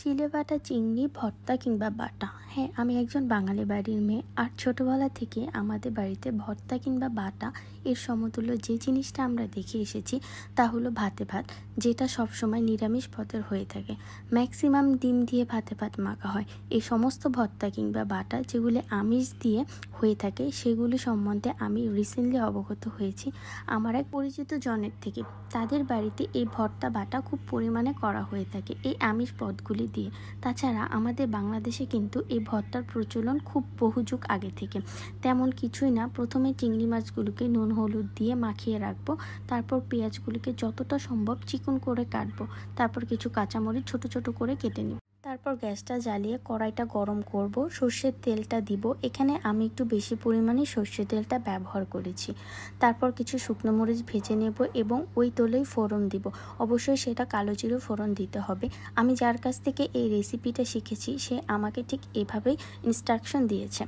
শিলে বাটা চিংড়ি ভর্তা কিংবা বাটা হ্যাঁ আমি একজন বাঙালি বাড়ির মেয়ে আর ছোটোবেলা থেকে আমাদের বাড়িতে ভর্তা কিংবা বাটা এর সমতুল্য যে জিনিসটা আমরা দেখে এসেছি তা হলো ভাতে ভাত যেটা সবসময় নিরামিষ পদের হয়ে থাকে ম্যাক্সিমাম ডিম দিয়ে ভাতে ভাত মাখা হয় এই সমস্ত ভর্তা কিংবা বাটা যেগুলি আমিষ দিয়ে হয়ে থাকে সেগুলি সম্বন্ধে আমি রিসেন্টলি অবগত হয়েছি আমার এক পরিচিত জনের থেকে তাদের বাড়িতে এই ভর্তা বাটা খুব পরিমাণে করা হয়ে থাকে এই আমিষ পদগুলি দিয়ে তাছাড়া আমাদের বাংলাদেশে কিন্তু এই ভর্তার প্রচলন খুব বহু যুগ আগে থেকে তেমন কিছুই না প্রথমে চিংড়ি মাছগুলোকে নুন হলুদ দিয়ে মাখিয়ে রাখবো তারপর পেঁয়াজগুলিকে যতটা সম্ভব চিকন করে কাটবো তারপর কিছু কাঁচামরিচ ছোট ছোট করে কেটে নিব তারপর গ্যাসটা জ্বালিয়ে কড়াইটা গরম করব সর্ষের তেলটা দিব এখানে আমি একটু বেশি পরিমাণে সর্ষের তেলটা ব্যবহার করেছি তারপর কিছু শুকনো মরিচ ভেজে নেব এবং ওই তেলেই ফোড়ন দিব অবশ্যই সেটা কালো জিরো ফোড়ন দিতে হবে আমি যার কাছ থেকে এই রেসিপিটা শিখেছি সে আমাকে ঠিক এভাবেই ইনস্ট্রাকশন দিয়েছে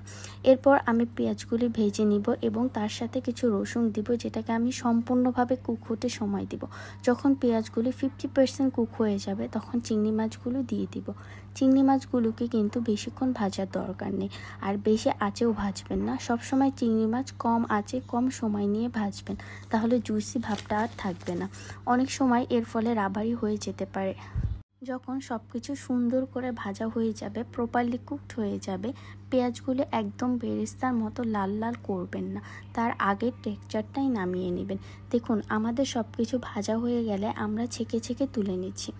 এরপর আমি পেঁয়াজগুলি ভেজে নিব এবং তার সাথে কিছু রসুন দিব যেটাকে আমি সম্পূর্ণভাবে কুক হতে সময় দিব যখন পেঁয়াজগুলি ফিফটি পার্সেন্ট কুক হয়ে যাবে তখন চিংড়ি মাছগুলো দিয়ে দিব চিংড়ি মাছগুলোকে কিন্তু বেশিক্ষণ ভাজার দরকার নেই আর বেশি আঁচেও ভাজবেন না সব সময় চিংড়ি মাছ কম আঁচে কম সময় নিয়ে ভাজবেন তাহলে জুসি ভাবটা আর থাকবে না অনেক সময় এর ফলে রাবারি হয়ে যেতে পারে যখন সব কিছু সুন্দর করে ভাজা হয়ে যাবে প্রপারলি কুকড হয়ে যাবে পেঁয়াজগুলো একদম বেরেস্তার মতো লাল লাল করবেন না তার আগের টেক্সচারটাই নামিয়ে নেবেন দেখুন আমাদের সব কিছু ভাজা হয়ে গেলে আমরা ছেঁকে ছেঁকে তুলে নিচ্ছি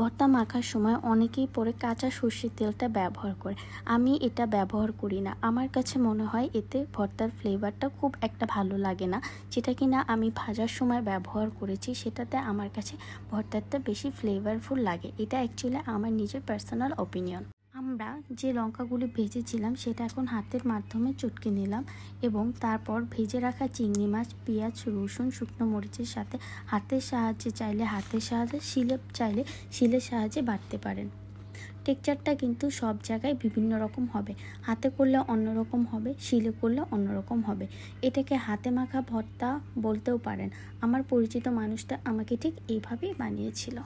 ভর্তা মাখার সময় অনেকেই পরে কাঁচা সর্ষের তেলটা ব্যবহার করে আমি এটা ব্যবহার করি না আমার কাছে মনে হয় এতে ভর্তার ফ্লেভারটা খুব একটা ভালো লাগে না যেটা কি না আমি ভাজার সময় ব্যবহার করেছি সেটাতে আমার কাছে ভর্তারটা বেশি ফ্লেভারফুল লাগে এটা অ্যাকচুয়ালি আমার নিজের পার্সোনাল অপিনিয়ন আমরা যে লঙ্কাগুলি ভেজেছিলাম সেটা এখন হাতের মাধ্যমে চটকে নিলাম এবং তারপর ভেজে রাখা চিংড়ি মাছ পেঁয়াজ রসুন শুকনো মরিচের সাথে হাতের সাহায্যে চাইলে হাতের সাহায্যে শিলে চাইলে শিলের সাহায্যে বাটতে পারেন টেক্সচারটা কিন্তু সব জায়গায় বিভিন্ন রকম হবে হাতে করলে অন্যরকম হবে শিলে করলে অন্যরকম হবে এটাকে হাতে মাখা ভর্তা বলতেও পারেন আমার পরিচিত মানুষটা আমাকে ঠিক এইভাবেই বানিয়েছিল